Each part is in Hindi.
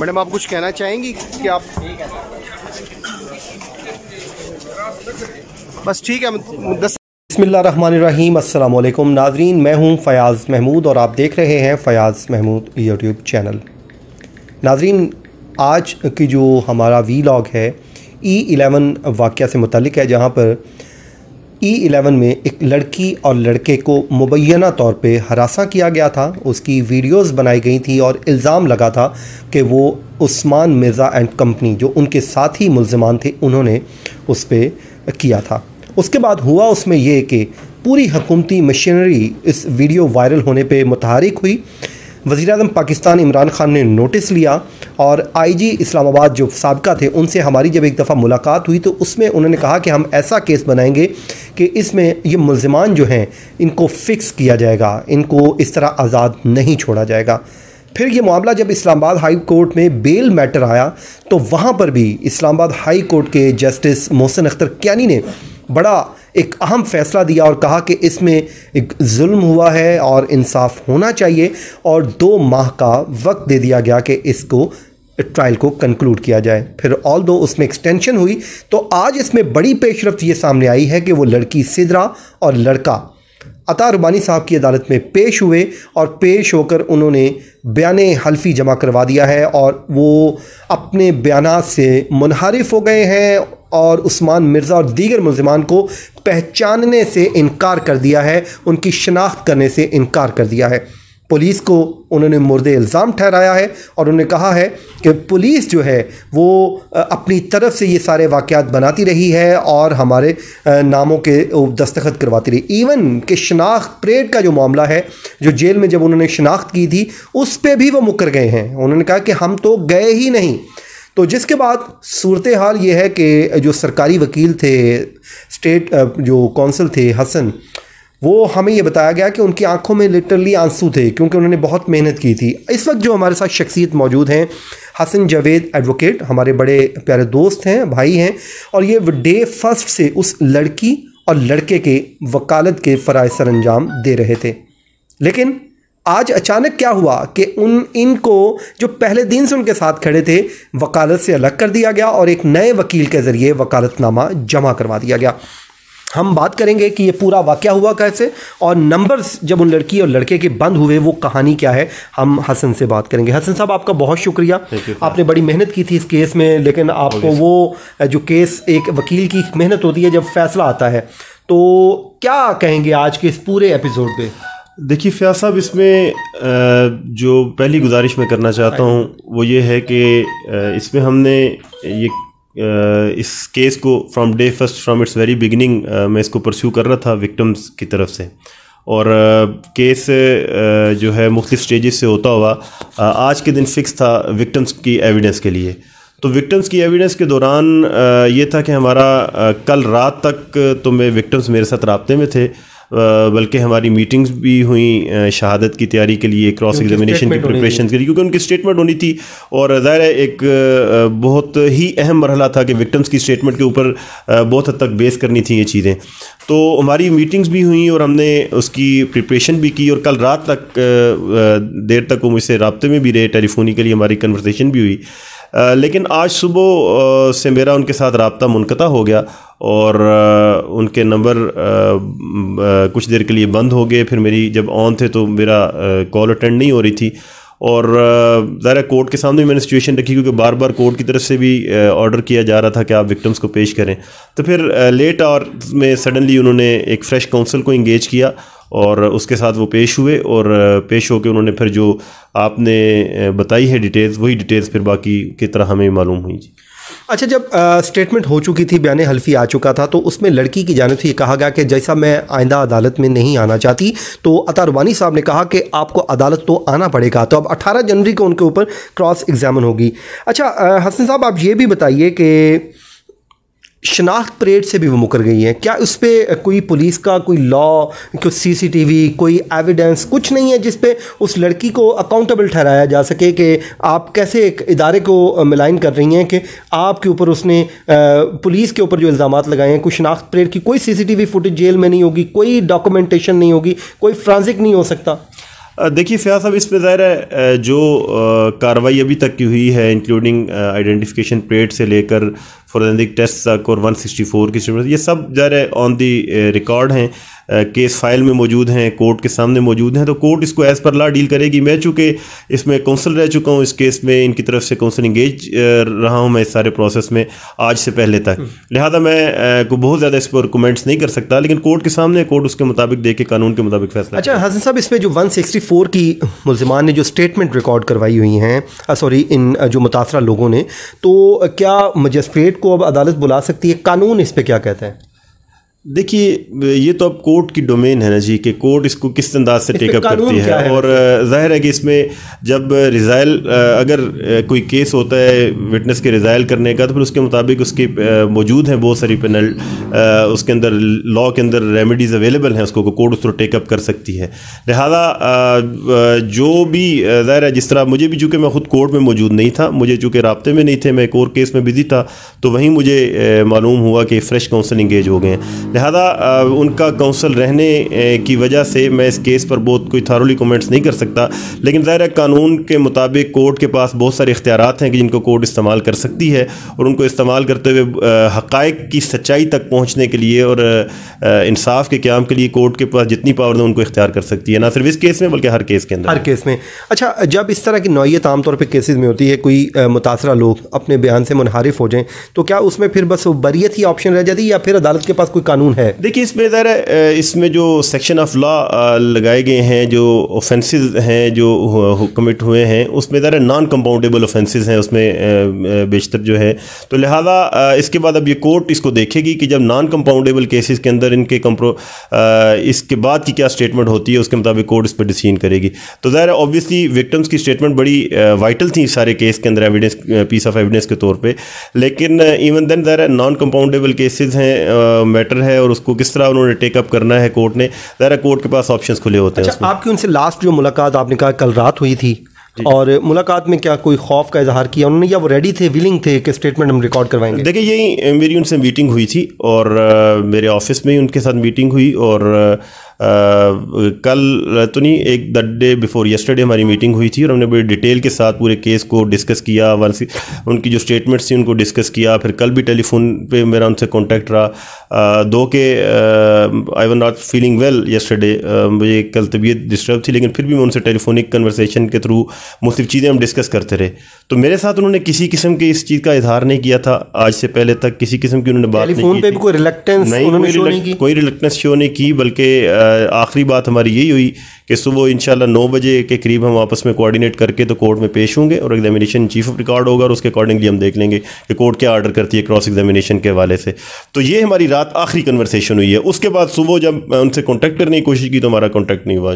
मैडम आप कुछ कहना चाहेंगी कि आप बस ठीक है बसमीम असल नाजरीन मैं हूं फ़याज़ महमूद और आप देख रहे हैं फ़याज़ महमूद यूट्यूब चैनल नाजरीन आज की जो हमारा वी लॉग है ई एलेवन वाक़ से मुतल है जहां पर ई e इलेवन में एक लड़की और लड़के को मुबैना तौर पे हरासा किया गया था उसकी वीडियोस बनाई गई थी और इल्ज़ाम लगा था कि वो उस्मान मिर्ज़ा एंड कंपनी जो उनके साथ ही मुलजमान थे उन्होंने उस पर किया था उसके बाद हुआ उसमें ये कि पूरी हकूमती मशीनरी इस वीडियो वायरल होने पर मुतहरक हुई वज़ी अजम पाकिस्तान इमरान खान ने नोटिस लिया और आई जी इस्लामाबाद जो सबका थे उनसे हमारी जब एक दफ़ा मुलाकात हुई तो उसमें उन्होंने कहा कि हम ऐसा केस बनाएंगे कि इसमें ये मुलजमान जो हैं इनको फ़िक्स किया जाएगा इनको इस तरह आज़ाद नहीं छोड़ा जाएगा फिर ये मामला जब इस्लामाबाद हाई कोर्ट में बेल मैटर आया तो वहाँ पर भी इस्लामाबाद हाई कोर्ट के जस्टिस मोहसिन अख्तर क्यानी ने बड़ा एक अहम फैसला दिया और कहा कि इसमें एक जुल्म हुआ है और इंसाफ होना चाहिए और दो माह का वक्त दे दिया गया कि इसको ट्रायल को कंक्लूड किया जाए फिर ऑल दो उसमें एक्सटेंशन हुई तो आज इसमें बड़ी पेशरफ ये सामने आई है कि वो लड़की सिदरा और लड़का अता रुबानी साहब की अदालत में पेश हुए और पेश होकर उन्होंने बयान हल्फी जमा करवा दिया है और वो अपने बयान से मुनहरफ हो गए हैं और उस्मान मिर्ज़ा और दीगर मुलजमान को पहचानने से इनकार कर दिया है उनकी शनाख्त करने से इनकार कर दिया है पुलिस को उन्होंने मुर्दे इल्ज़ाम ठहराया है और उन्होंने कहा है कि पुलिस जो है वो अपनी तरफ से ये सारे वाक़ात बनाती रही है और हमारे नामों के दस्तखत करवाती रही इवन कि शनाख्त परेड का जो मामला है जो जेल में जब उन्होंने शनाख्त की थी उस पर भी वो मुकर गए हैं उन्होंने कहा कि हम तो गए ही नहीं तो जिसके बाद सूरत हाल ये है कि जो सरकारी वकील थे स्टेट जो कौंसल थे हसन वो हमें ये बताया गया कि उनकी आंखों में लिटरली आंसू थे क्योंकि उन्होंने बहुत मेहनत की थी इस वक्त जो हमारे साथ शख्सियत मौजूद हैं हसन जावेद एडवोकेट हमारे बड़े प्यारे दोस्त हैं भाई हैं और ये डे फर्स्ट से उस लड़की और लड़के के वकालत के फ़राज सर अंजाम दे रहे थे लेकिन आज अचानक क्या हुआ कि उन इनको जो पहले दिन से उनके साथ खड़े थे वकालत से अलग कर दिया गया और एक नए वकील के ज़रिए वकालतनामा जमा करवा दिया गया हम बात करेंगे कि ये पूरा वाक़ हुआ कैसे और नंबर्स जब उन लड़की और लड़के के बंद हुए वो कहानी क्या है हम हसन से बात करेंगे हसन साहब आपका बहुत शुक्रिया आपने बड़ी मेहनत की थी इस केस में लेकिन आपको वो जो केस एक वकील की मेहनत होती है जब फैसला आता है तो क्या कहेंगे आज के इस पूरे एपिसोड पे देखिए फया साहब इसमें जो पहली गुजारिश मैं करना चाहता हाँ हूँ वो ये है कि इसमें हमने ये इस केस को from day first from its very beginning मैं इसको परस्यू कर रहा था विक्टम्स की तरफ से और केस जो है मुख्त स्टेज से होता हुआ आज के दिन फिक्स था विक्टम्स की एविडेंस के लिए तो विक्टम्स की एविडेंस के दौरान ये था कि हमारा कल रात तक तो मैं विक्टम्स मेरे साथ रबते में थे बल्कि हमारी मीटिंग्स भी हुई शहादत की तैयारी के लिए क्रॉस एग्जामिनेशन की प्रिपरेशन के लिए क्योंकि उनकी स्टेटमेंट होनी थी और ज़ाहिर है एक बहुत ही अहम मरहला था कि विक्टम्स की स्टेटमेंट के ऊपर बहुत हद तक बेस करनी थी ये चीज़ें तो हमारी मीटिंग्स भी हुई और हमने उसकी प्रिपरेशन भी की और कल रात तक देर तक वो मुझसे रबते में भी रहे टेलीफोनी के लिए हमारी कन्वर्सेशन भी हुई लेकिन आज सुबह से मेरा उनके साथ रबता मुनकता हो गया और उनके नंबर कुछ देर के लिए बंद हो गए फिर मेरी जब ऑन थे तो मेरा कॉल अटेंड नहीं हो रही थी और ज़ाहिर कोर्ट के सामने मैंने सिचुएशन रखी क्योंकि बार बार कोर्ट की तरफ से भी ऑर्डर किया जा रहा था कि आप विक्टम्स को पेश करें तो फिर लेट आवर में सडनली उन्होंने एक फ़्रेश काउंसिल को इंगेज किया और उसके साथ वो पेश हुए और पेश होकर उन्होंने फिर जो आपने बताई है डिटेल्स वही डिटेल्स फिर बाकी की तरह हमें मालूम हुई जी अच्छा जब स्टेटमेंट हो चुकी थी बयान हल्फी आ चुका था तो उसमें लड़की की जानब से ये कहा गया कि जैसा मैं आइंदा अदालत में नहीं आना चाहती तो अतारवानी साहब ने कहा कि आपको अदालत तो आना पड़ेगा तो अब 18 जनवरी को उनके ऊपर क्रॉस एग्जामिन होगी अच्छा हसन साहब आप ये भी बताइए कि शनाख्त परेड से भी वो मुकर गई हैं क्या उस पर कोई पुलिस का कोई लॉ कोई सीसीटीवी कोई एविडेंस कुछ नहीं है जिस उस लड़की को अकाउंटेबल ठहराया जा सके कि आप कैसे एक इदारे को मिलाइन कर रही हैं कि आपके ऊपर उसने पुलिस के ऊपर जो इल्ज़ाम लगाए हैं कोई शनाख्त परेड की कोई सीसीटीवी फुटेज जेल में नहीं होगी कोई डॉक्यूमेंटेशन नहीं होगी कोई फ्रांसिक नहीं हो सकता देखिए फ़िया साहब इसमें ज़ाहिर है जो कार्रवाई अभी तक की हुई है इंक्लूडिंग आइडेंटिफिकेशन प्लेट से लेकर फॉरेंसिक टेस्ट तक और 164 की ये सब ज़ाहिर ऑन दी रिकॉर्ड हैं केस फाइल में मौजूद हैं कोर्ट के सामने मौजूद हैं तो कोर्ट इसको एज़ पर ला डील करेगी मैं चूँकि इसमें कौंसल रह चुका हूँ इस केस में इनकी तरफ से कौंसल इंगेज रहा हूँ मैं इस सारे प्रोसेस में आज से पहले तक हम्म। लिहाजा मैं को बहुत ज़्यादा इस पर कमेंट्स नहीं कर सकता लेकिन कोर्ट के सामने कोर्ट उसके मुताबिक देख के कानून के मुताबिक फैसला अच्छा हसन साहब इसमें जो फोर की मुलजमान ने जो स्टेटमेंट रिकॉर्ड करवाई हुई हैं सॉरी इन जो मुतासरा लोगों ने तो क्या मजिस्ट्रेट को अब अदालत बुला सकती है कानून इस पर क्या कहता है देखिए ये तो अब कोर्ट की डोमेन है ना जी कि कोर्ट इसको किस अंदाज से टेकअप करती है, है और जाहिर है कि इसमें जब रिज़ाइल अगर कोई केस होता है विटनेस के रिज़ाइल करने का तो फिर उसके मुताबिक उसके मौजूद हैं बहुत सारी पेनल उसके अंदर लॉ के अंदर रेमेडीज़ अवेलेबल हैं उसको कोर्ट उस टेकअप कर सकती है लिहाजा जो भी ज़ाहिर है जिस तरह मुझे भी चूँकि मैं ख़ुद कोर्ट में मौजूद नहीं था मुझे चूँकि रबते में नहीं थे मैं एक और केस में बिज़ी था तो वहीं मुझे मालूम हुआ कि फ़्रेश काउंसिल इंगेज हो गए हैं लिहाजा उनका कौंसल रहने की वजह से मैं इस केस पर बहुत कोई थारोली कमेंट्स नहीं कर सकता लेकिन ज़ाहिर है कानून के मुताबिक कोर्ट के पास बहुत सारे इख्तियार हैं कि जिनको कोर्ट इस्तेमाल कर सकती है और उनको इस्तेमाल करते हुए हकाइक की सच्चाई तक पहुँचने के लिए और इंसाफ के क्याम के लिए कोर्ट के पास जितनी पावर है उनको इख्तियार कर सकती है ना सिर्फ इस केस में बल्कि हर केस के अंदर हर केस में अच्छा जब इस तरह की नौीयत आमतौर पर केसेज में होती है कोई मुतासर लोग अपने बयान से मुनहारिफ हो जाएँ तो क्या उसमें फिर बस बरीत ही ऑप्शन रह जाती है या फिर अदालत के पास कोई कानून कानून है देखिए इसमें ज़रा इसमें जो सेक्शन ऑफ लॉ लगाए गए हैं जो ऑफेंसेस हैं जो कमिट हुए हैं उसमें ज़रा नॉन कंपाउंडेबल ऑफेंसेस हैं उसमें बेशतर जो है तो लिहाजा इसके बाद अब ये कोर्ट इसको देखेगी कि जब नॉन कंपाउंडेबल केसेस के अंदर इनके कंप्रो इसके बाद की क्या स्टेटमेंट होती है उसके मुताबिक कोर्ट इस पर डिसीजन करेगी तो ज़ाहिर ऑब्वियसली विक्टम्स की स्टेटमेंट बड़ी वाइटल थी सारे केस के अंदर एविडेंस पीस ऑफ एविडेंस के तौर पर लेकिन इवन देन ज़रा नॉन कंपाउंडेबल केसेज हैं मैटर है है और उसको किस तरह उन्होंने टेकअप करना है कोर्ट ने ज़रा कोर्ट के पास ऑप्शन खुले होते अच्छा, हैं आपकी उनसे लास्ट जो मुलाकात आपने कहा कल रात हुई थी और मुलाकात में क्या कोई खौफ का इजहार किया उन्होंने या वो रेडी थे विलिंग थे कि स्टेटमेंट हम रिकॉर्ड करवाएंगे देखिए यही मेरी उनसे मीटिंग हुई थी और मेरे ऑफिस में ही उनके साथ मीटिंग हुई और कल तो नहीं एक द डे बिफोर यस्टरडे हमारी मीटिंग हुई थी और हमने बड़ी डिटेल के साथ पूरे केस को डिस्कस किया वंस उनकी जो स्टेटमेंट्स थी उनको डिस्कस किया फिर कल भी टेलीफोन पे मेरा उनसे कॉन्टैक्ट रहा आ, दो के I one not feeling well yesterday मुझे कल तबीयत डिस्टर्ब थी लेकिन फिर भी मैं उनसे टेलीफोनिक कन्वर्सेशन के थ्रू मुख्तफ चीज़ें हम डिस्कस करते रहे तो मेरे साथ उन्होंने किसी किस्म के इस चीज़ का इजहार नहीं किया था आज से पहले तक किसी किस्म की उन्होंने बात नहीं की कोई रिलेक्टेंस नहीं कोई रिलेक्टेंस शो नहीं की बल्कि आखिरी बात हमारी यही हुई कि सुबह इनशाला नौ बजे के करीब हम आपस में कोऑर्डिनेट करके तो कोर्ट में पेश होंगे और एग्जामिनेशन चीफ ऑफ रिकॉर्ड होगा और उसके अकॉर्डिंगली हम देख लेंगे कि कोर्ट क्या ऑर्डर करती है क्रॉस एग्जामिनेशन के हवाले से तो ये हमारी रात आखिरी कन्वर्सेशन हुई है उसके बाद सुबह जब उनसे कॉन्टैक्ट करने की कोशिश की तो हमारा कॉन्टैक्ट नहीं हुआ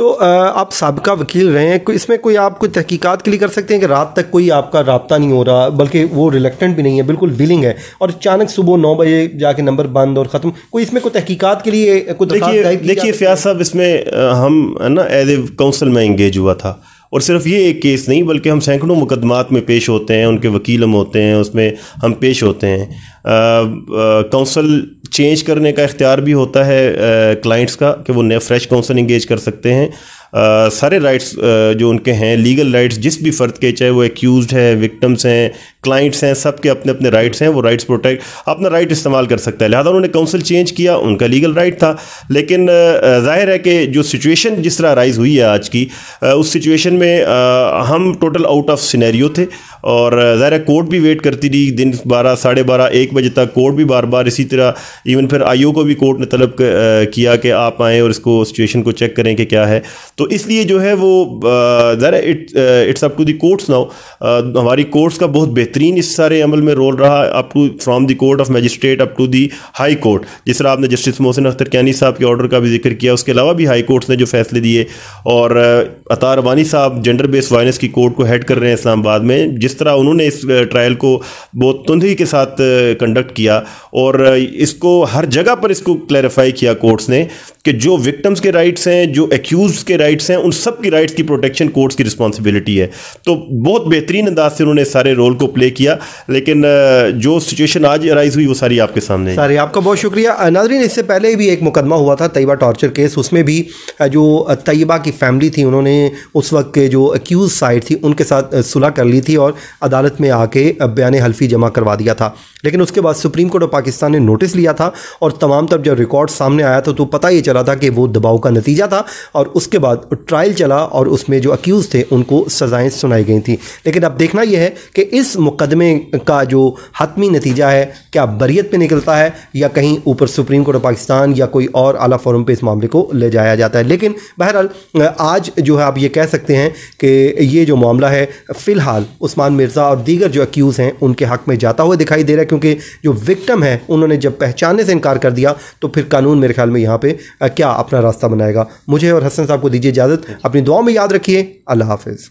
तो आप सबका वकील रहे हैं इसमें कोई आप कोई तहकीकात के लिए कर सकते हैं कि रात तक कोई आपका रबता नहीं हो रहा बल्कि वो रिलेक्टेंट भी नहीं है बिल्कुल विलिंग है और अचानक सुबह नौ बजे जाके नंबर बंद और ख़त्म कोई इसमें कोई तहकीकत के लिए देखिए देखिए फयाज साहब इसमें हम ना एज ए काउंसिल में इंगेज हुआ था और सिर्फ ये एक केस नहीं बल्कि हम सैकड़ों मुकदमात में पेश होते हैं उनके वकील हम होते हैं उसमें हम पेश होते हैं काउंसल चेंज करने का इख्तियार भी होता है क्लाइंट्स का कि वो नया फ्रेश काउंसल इंगेज कर सकते हैं आ, सारे राइट्स जो उनके हैं लीगल राइट्स जिस भी फ़र्द के चाहे वो एक्यूज है विक्टम्स हैं क्लाइंट्स हैं सब के अपने अपने राइट्स हैं वो राइट्स प्रोटेक्ट अपना राइट इस्तेमाल कर सकता है लिहाजा उन्होंने काउंसिल चेंज किया उनका लीगल राइट था लेकिन जाहिर है कि जो सिचुएशन जिस तरह राइज हुई है आज की उस सिचुएशन में हम टोटल आउट ऑफ सिनेरियो थे और ज़ाहिर कोर्ट भी वेट करती रही दिन बारह साढ़े बारह एक बजे तक कोर्ट भी बार बार इसी तरह इवन फिर आईओ को भी कोर्ट ने तलब किया कि आप आएँ और इसको सिचुएशन को चेक करें कि क्या है तो इसलिए जो है वो ज़ाहिर it it's up to the courts now हमारी कोर्ट्स का बहुत बेहतरीन इस सारे अमल में रोल रहा up to from the court of magistrate up to the high court जिस तरह आपने जस्टिस मोहसिन अख्तर कैनी साहब के ऑर्डर का भी जिक्र किया उसके अलावा भी हाई कोर्ट्स ने जो फैसले दिए और अतार वानी साहब जेंडर बेस्ड वायलेंस की कोर्ट को हेड कर रहे हैं इस्लामाबाद में जिस जिस तरह उन्होंने इस ट्रायल को बहुत तुंधी के साथ कंडक्ट किया और इसको हर जगह पर इसको क्लैरिफाई किया कोर्ट्स ने कि जो विक्टम्स के राइट्स हैं जो एक्यूज के राइट्स हैं उन सब की राइट्स की प्रोटेक्शन कोर्ट्स की रिस्पॉन्सिबिलिटी है तो बहुत बेहतरीन अंदाज से उन्होंने सारे रोल को प्ले किया लेकिन जो सिचुएशन आज अराइज हुई वो सारी आपके सामने सारी आपका बहुत शुक्रिया नाजरीन इससे पहले भी एक मुकदमा हुआ था तयबा टॉर्चर केस उसमें भी जो तयबा की फैमिली थी उन्होंने उस वक्त के जो एक्यूज साइड थी उनके साथ सुलह कर ली थी और अदालत में आके बयान हल्फी जमा करवा दिया था लेकिन उसके बाद सुप्रीम कोर्ट ऑफ पाकिस्तान ने नोटिस लिया था और तमाम तब जब रिकॉर्ड सामने आया था तो पता ये चला था कि वो दबाव का नतीजा था और उसके बाद ट्रायल चला और उसमें जो अक्यूज़ थे उनको सज़ाएँ सुनाई गई थी लेकिन अब देखना यह है कि इस मुकदमे का जो हतमी नतीजा है क्या बरीत पर निकलता है या कहीं ऊपर सुप्रीम कोर्ट ऑफ पाकिस्तान या कोई और आला फोरम पर इस मामले को ले जाया जाता है लेकिन बहरहाल आज जो है आप ये कह सकते हैं कि ये जो मामला है फ़िलहाल उस्मान मिर्ज़ा और दीगर जो अक्यूज़ हैं उनके हक़ में जाता हुआ दिखाई दे रहा है क्योंकि जो विक्टम है उन्होंने जब पहचानने से इनकार कर दिया तो फिर कानून मेरे ख्याल में यहाँ पे क्या अपना रास्ता बनाएगा मुझे और हसन साहब को दीजिए इजाज़त अपनी दुआ में याद रखिए अल्लाह हाफिज़